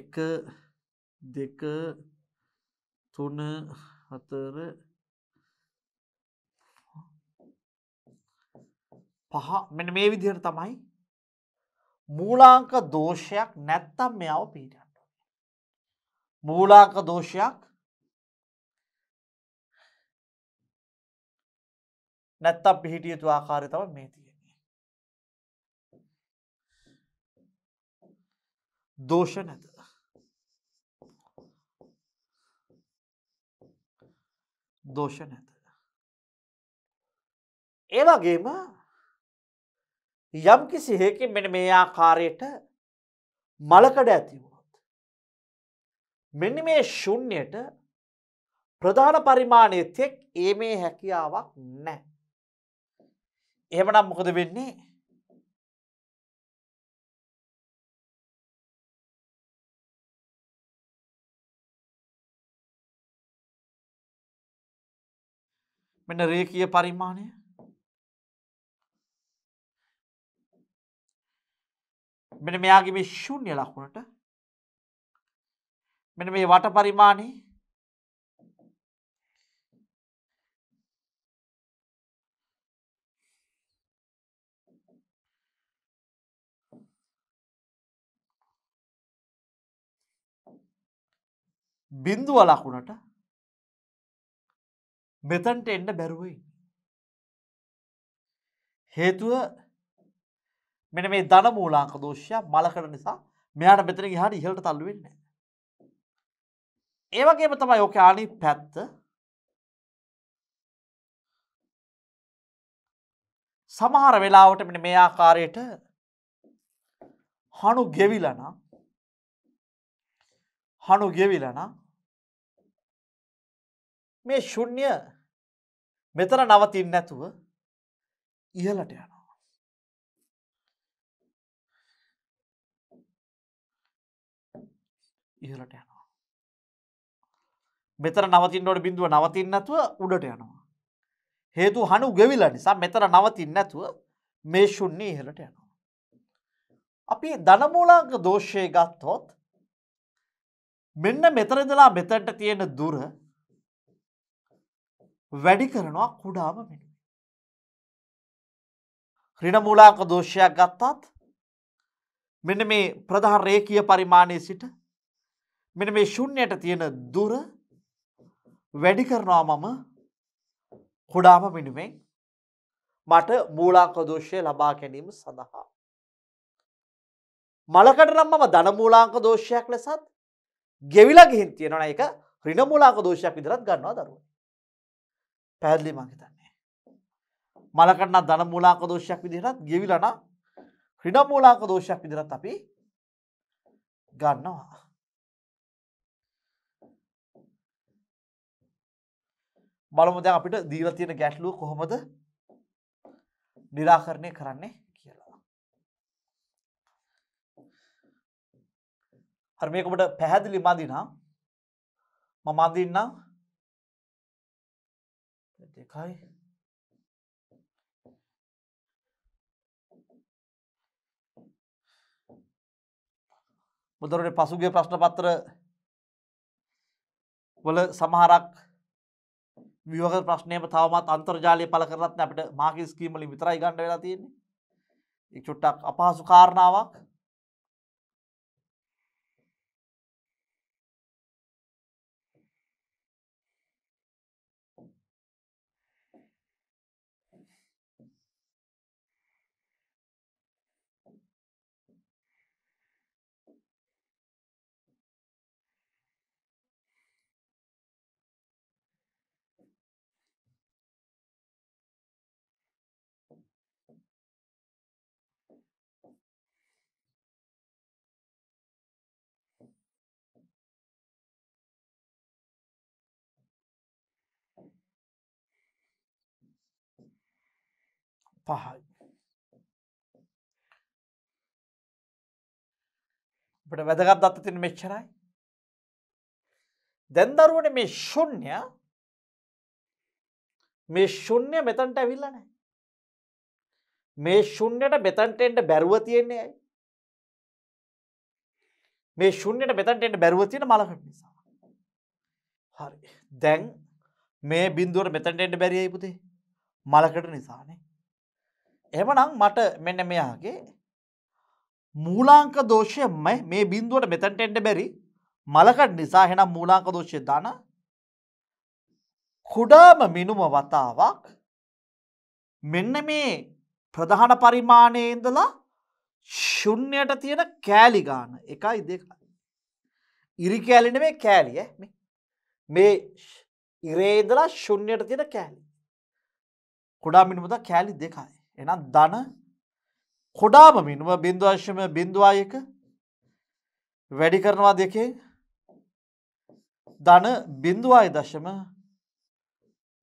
එක දෙක තුන හතර පහ මෙන මේ විදිහට තමයි මූලාංක දෝෂයක් නැත්තම් මෙයාව පීට මූලාක දෝෂයක් නැත්තම් පිහිටිය යුතු ආකාරය තමයි මේ තියෙන්නේ. දෝෂ නැත. දෝෂ නැත. ඒ වගේම යම් කිසි හේකින් මෙන්න මේ ආකාරයට මලකඩ ඇතිව මෙන්න මේ ශුන්්‍යයට ප්‍රධාන පරිමාණය තෙක් ඒ මේ හැකියාවක් නෑ. එහෙමනම් මොකද වෙන්නේ. මෙන රේකිය පරිමාණය මෙන මෙයාගේ මේ ශුන්්‍ය ලක්ුණට මෙන මේ වට පරිමාණි බිින්දුව ලකුණට මෙතන්ට එන්න බැරුවයි. හේතුව මෙන මේ ධන මූලාංක දෝෂය මලකර නිසා මෙයාට මෙතන හට ඉහට තල්ලුවෙන්නේ. ඒවගේම තමයි ඕක අනි පැත්ත සමහර වෙලාවට මෙ මේ ආකාරයට හනු ගෙවිලන හනු ගෙවිලන මේ ශුන්්‍ය මෙතන නවතින් නැතුව ඉහලට යනවා. ඉහලට යන මෙතර නවතින්නට බිඳුව නවතින් නැතුව උඩට යනවා. හේතු හනු ගෙවිල නිසා මෙතර නවතින් නැතුව මේ ශුන්නේ ඉහලට යනවා. අපි ධනමූලාංක දෝෂය ගත්තොත් මෙන්න මෙතරදලා මෙතැන්ට තියෙන දුර වැඩි කරනවා කුඩාම මෙනි. රිනමූලාංක දෝෂයක් ගත්තාත් මෙන මේ ප්‍රධාන රේකිය පරිමාණය සිට මෙන මේ ශුන්්‍යයට තියෙන දුර වැඩි කරනවා මම කුඩාම මිනිමෙන් මට මූලාංකදෝෂය ලබා ගැනීම සඳහා. මලකට නම් මම ධනමූලාංක දෝෂයක් ලෙසත් ගෙවිලා ගිහින් තියෙනවා එක ඍණමූලාංක දෝෂයක් විදිහට ගන්නවා දරුවෝ. පැහැදිලි මං හිතන්නේ. මලකට නම් ධනමූලාංක දෝෂයක් විදිහට ගෙවිලා නම් ඍණමූලාංක දෝෂයක් විදිහට අපි ගන්නවා. බලමු දැන් අපිට දීලා තියෙන ගැටලුව කොහොමද निराකරණය කරන්නේ කියලා. හරි මේක ඔබට පැහැදිලි මදිනා මම අඳින්නම් දෙකයි බුදුරජාණන් පසුගිය ප්‍රශ්න පත්‍ර වල සමහරක් විවක ප්‍රශ්නයම තවමත් අන්තර්ජාලය පල කරත් අපට මාකිස්කීමලින් විතරයි ගණඩ වෙලා තියෙන්නේ චුට්ටක් අපහසු කාරණාවක් පහයි. අපට වැදගත් දත්ත තින මෙච්චරයි. දැන්දරුවන මේ ශුන්්‍ය මේ ශුන්්‍ය මෙතන්ට ඇවිල්ලන. මේ ශුන්්‍යයට මෙතන්ටෙන්ට බැරුව තියෙන්නේ ඇයි. මේ ශුන්්‍යයට මෙතන්ටෙන්ට බැරුව තියෙන මලකට නිසා. හරි දැන් මේ බින්දුවට මෙතන්ටෙන්ට බැරියයි පුතේ මලකට නිසානේ එහමනම් මට මෙන්න මෙයාගේ මූලාංක දෝෂය මේ බින්දුවට මෙතැන්ට එන්ඩ බැරි මලකට නිසා හෙනම් මූලාංක දෝෂය දාන කුඩාම මිනුම වතාවක් මෙන්න මේ ප්‍රධාන පරිමාණය ඉඳලා ශුන්්‍යයට තියෙන කෑලි ගාන එකයි දෙක ඉරි කෑලින මේ කෑලිය මේ ඉරේදලා ශුන්්‍යයට තියෙන කෑලි කුඩා මිනිමුද කෑලි දෙකයි එනම් ධන කොඩාම මිනුම බින්දුවශ්‍යම බින්දවායක වැඩි කරනවා දෙකේ ධන බින්දුවායි දශම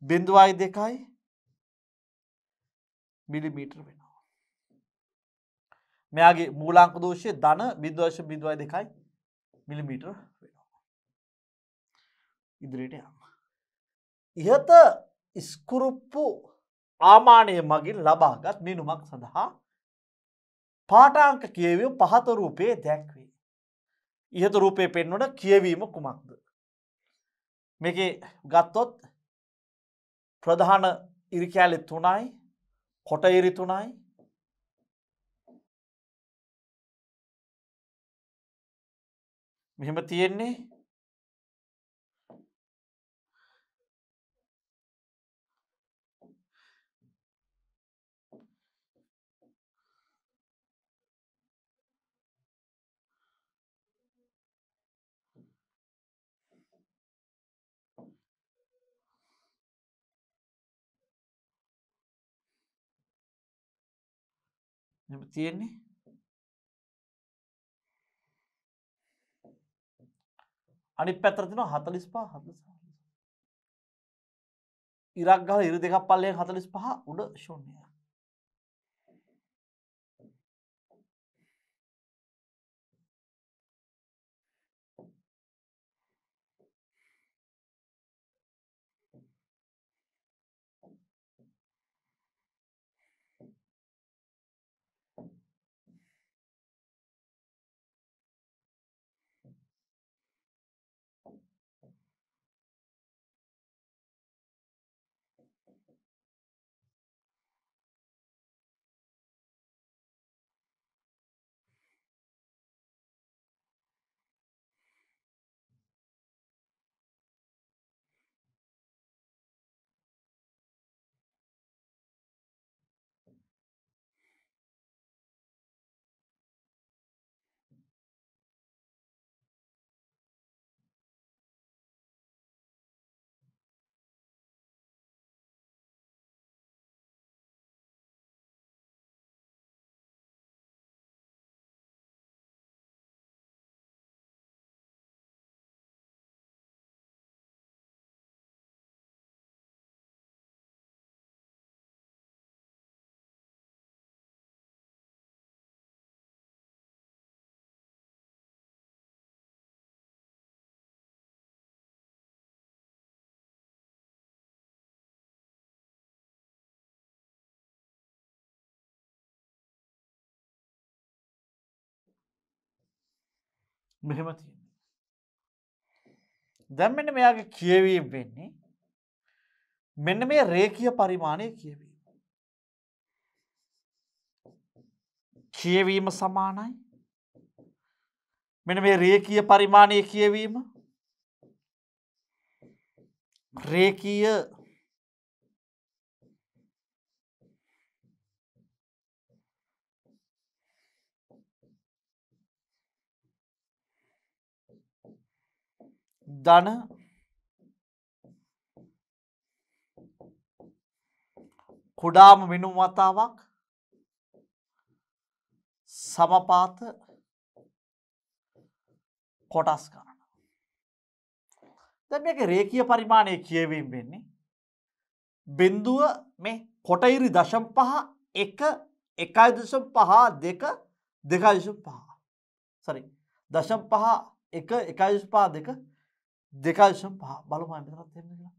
බින්දුවායි දෙකයි මිලිමීටර් වෙනවා. මෙයාගේ මූලාංක දෝෂය ධන බින්දුවශ බිඳුවයි දෙකයි මිලිමීටර් වෙනවා. ඉදිරියට යම්. ඉහත ඉස්කුරුප්පු ආමානය මගින් ලබාගත් මිනුමක් සඳහා පාටාංක කියවීම පහත රූපයේ දැක්වේ. ඉහත රූපය පෙන්වන කියවීම කුමක්ද. මේක ගත්තොත් ප්‍රධාන ඉරිකෑලි තුනයි කොට ඉරි තුනයි මෙහෙම තියෙන්නේ මෙම තියෙන්නේ අනි පැතරතින හතලිස් පා හත ඉරක් ගල ඉරි දෙකක් පල්ලයෙන් හතලිස් පහ උඩ ශුන්්‍යය මෙහෙම තියෙන්නේ දැම්මෙන මෙයාගේ කියවීම් වෙන්නේ මෙන්න මේ රේකිය පරිමාණය කියවීම කියවීම සමානයි මෙන මේ රේකීය පරිමාණය කියවීම රේකීය ධන කුඩාම මිනුම් වතාවක් සමපාත කොටස් කරන. දැ මේක රේකිය පරිමාණය කියවීම් වෙන්නේ. බින්දුව මේ කොටයිරි දශම් පහ එක එකයි දශම් පහ දෙක දෙකයිසුම් පහ සරි දශම් පහ එක එකයිස් පා දෙක දෙකාශම් පහ බලපා මෙතනත් එන්න කියලා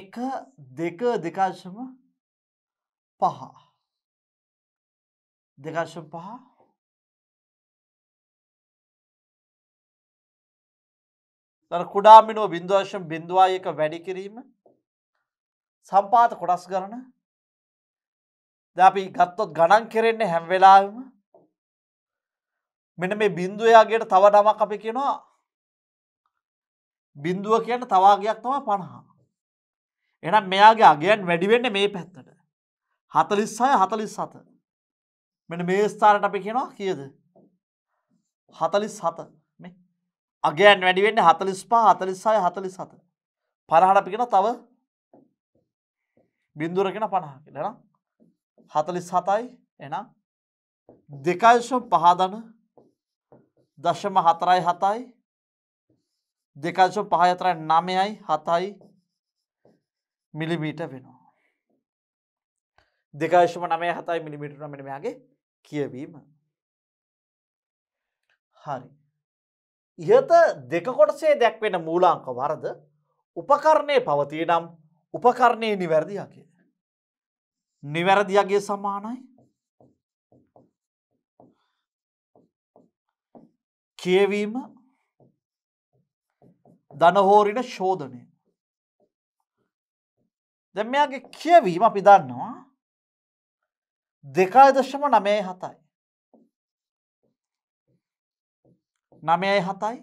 එක දෙක දෙකාශම පහ දෙකාශම් පහ කුඩාමිනෝ බින්දුවශම් බින්දවායක වැඩි කිරීම සම්පාත කොටස් ගරන දැපි ගත්තොත් ගණන් කෙරෙන්නේ හැම්වෙලාම මෙන මේ බින්දුවයාගේට තව නමක් අපි කියෙනවා බිින්දුව කියන්න තවාගයක් තම පණහා. එනම් මෙයාගේ අගයන් වැඩිවෙන්න මේ පැත්තට. හතලිස්සාය හතලිස් සත. මෙන මේ ස්ථානට අපි කියෙනවා කියද. හතලිස් හත අගයන් වැඩිවෙන්න හතලිස් පා හතලිස්සාය හතලිස් සත. පරහට පිකෙන තව බින්දුරගෙන පණහකි දෙනම් හතලිස් හතයි එනම් දෙකයිශ පහදන දශම හතරයි හතයි දෙකශෝ පහ අතර නමයයි හතයි මිලිමීට වෙනවා. දෙකශම නමය හතයි මිලිමිට නමට මෙයාගේ කියවීම. හරි. ඉහත දෙකකොටසේ දැක්වෙන මූලාංක වරද උපකරණය පවතිය නම් උපකරණය නිවැරදියගේ. නිවැරදියගේ සමානයි කියවීම ධනහෝරිට ශෝධනය. දැමයාගේ කියවීම අපි දන්නවා දෙකාය දශම නමේ හතයි. නමයයි හතයි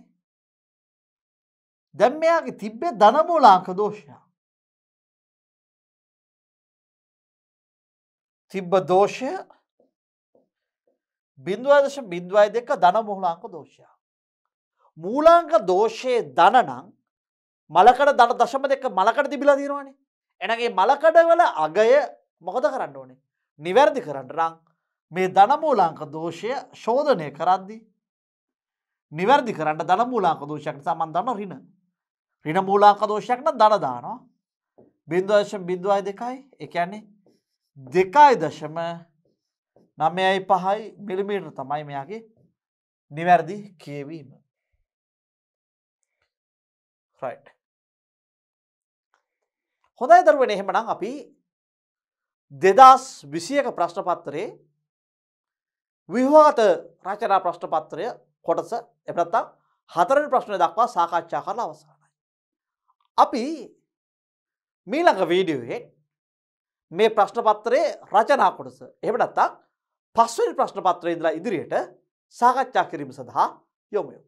දැම් මෙයාගේ තිබ්බේ ධනමූලාංක දෝෂය. තිබ්බ දෝෂය බිින්දුවදශ බින්දුවයි දෙක ධනමුහලාංක දෝෂයා. මූලාංග දෝෂයේ දනනං මලකඩ දන දශම දෙක මලකඩ තිබිලා දීරවානේ. එනගේ මලකඩවල අගය මොකද කරන්න ඕනේ. නිවැරදි කරන්න රං මේ ධනමූලාංක දෝෂය ශෝධනය කරද්දි. නිවැරදි කරන්න ධනමූලාංක දෝෂයක් සමන් දන්න රින. රින මූලාංක දෝෂයක්න දනදානවා. බින්දුවශ බින්දුවයි දෙකයි එකන්නේ දෙකයි දශම නමයයි පහයි මිලිමීටර් තමයි මෙයාගේ නිවැරදි කියවීම. රයිට් හොඳයි දරුවන එහෙමනම් අපි දෙදස් විසියක ප්‍රශ්නපත්තරේ විවාත රචනා ප්‍රශ්නපත්‍රය කොටස එපනත්තා හතරට ප්‍රශ්නය දක්වා සාකච්ඡා කරලා අවසානයි. අපි මීළඟ වීඩියුවේ මේ ප්‍රශ්නපත්තරයේ රචනා කොටස එහමනත්තා පස්වනි ප්‍රශ්නපත්‍රය ඉදලා ඉදිරියට සාකච්ඡා කිරීම සඳහා යොමයෝ.